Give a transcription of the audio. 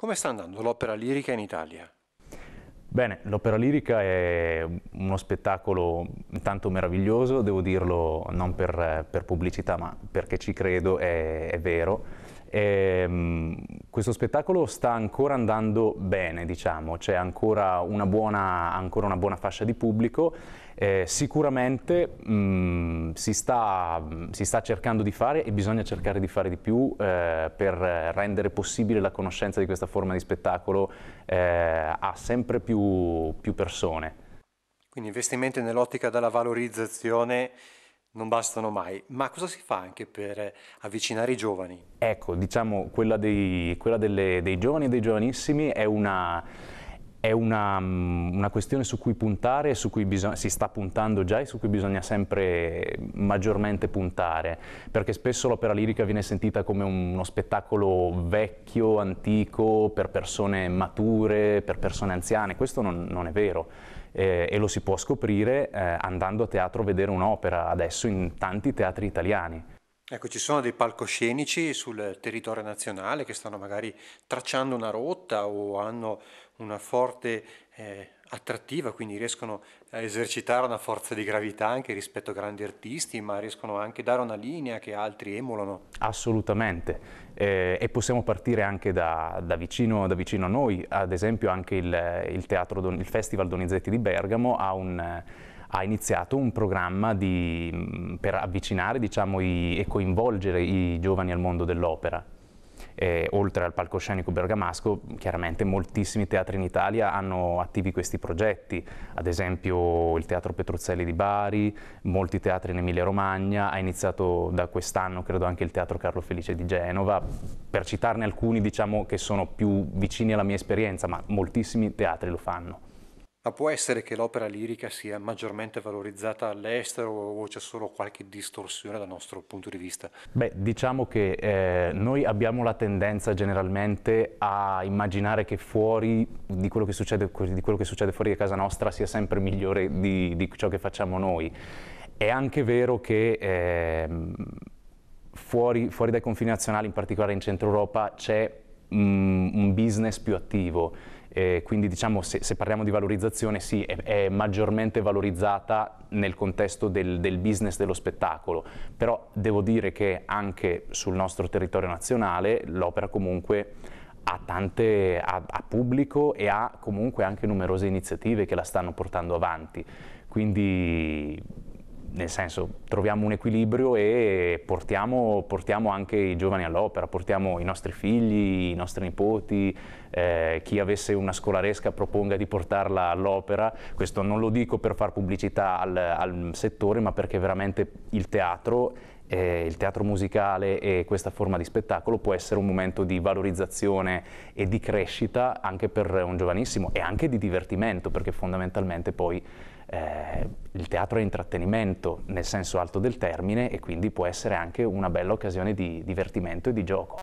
Come sta andando l'opera lirica in Italia? Bene, l'opera lirica è uno spettacolo tanto meraviglioso, devo dirlo non per, per pubblicità ma perché ci credo, è, è vero. È ehm, questo spettacolo sta ancora andando bene, diciamo, c'è ancora, ancora, una buona fascia di pubblico. Eh, sicuramente mh, mm, si, sta, si, sta, cercando di fare e bisogna cercare di fare di più eh, per rendere possibile la conoscenza di questa forma di spettacolo eh, a sempre più, più persone. Quindi investimenti nell'ottica della valorizzazione non bastano mai, ma cosa si fa anche per avvicinare i giovani? Ecco, diciamo, quella, dei, quella delle, dei giovani e dei giovanissimi è una è una, mm, una, questione su cui puntare, su cui si sta puntando già e su cui bisogna sempre maggiormente puntare, perché spesso l'opera lirica viene sentita come un, uno spettacolo vecchio, antico, per persone mature, per persone anziane, questo non, non è vero. Eh, e lo si può scoprire eh, andando a teatro a vedere un'opera adesso in tanti teatri italiani. Ecco, ci sono dei palcoscenici sul territorio nazionale che stanno magari tracciando una rotta o hanno una forte eh, attrattiva, quindi riescono a esercitare una forza di gravità anche rispetto a grandi artisti, ma riescono anche a dare una linea che altri emulano. Assolutamente, eh, e possiamo partire anche da, da, vicino, da, vicino, a noi, ad esempio anche il, il, Don, il Festival Donizetti di Bergamo ha un ha iniziato un programma di, mm, per avvicinare diciamo, i, e coinvolgere i giovani al mondo dell'opera. oltre al palcoscenico bergamasco, chiaramente moltissimi teatri in Italia hanno attivi questi progetti, ad esempio il Teatro Petruzzelli di Bari, molti teatri in Emilia Romagna, ha iniziato da quest'anno credo anche il Teatro Carlo Felice di Genova, per citarne alcuni diciamo che sono più vicini alla mia esperienza, ma moltissimi teatri lo fanno ma può essere che l'opera lirica sia maggiormente valorizzata all'estero o c'è solo qualche distorsione dal nostro punto di vista? Beh, diciamo che eh, noi abbiamo la tendenza generalmente a immaginare che fuori di quello che succede, di quello che succede fuori di casa nostra sia sempre migliore di, di ciò che facciamo noi. È anche vero che... Eh, fuori, fuori dai confini nazionali, in particolare in Centro Europa, c'è mm, un business più attivo eh, quindi diciamo se, se, parliamo di valorizzazione sì, è, è maggiormente valorizzata nel contesto del, del, business dello spettacolo, però devo dire che anche sul nostro territorio nazionale l'opera comunque ha, tante, ha, ha pubblico e ha comunque anche numerose iniziative che la stanno portando avanti, quindi nel senso troviamo un equilibrio e portiamo, portiamo anche i giovani all'opera, portiamo i nostri figli, i nostri nipoti, eh, chi avesse una scolaresca proponga di portarla all'opera, questo non lo dico per far pubblicità al, al settore ma perché veramente il teatro eh, il teatro musicale e questa forma di spettacolo può essere un momento di valorizzazione e di crescita anche per un giovanissimo e anche di divertimento perché fondamentalmente poi eh, il teatro è intrattenimento nel senso alto del termine e quindi può essere anche una bella occasione di divertimento e di gioco.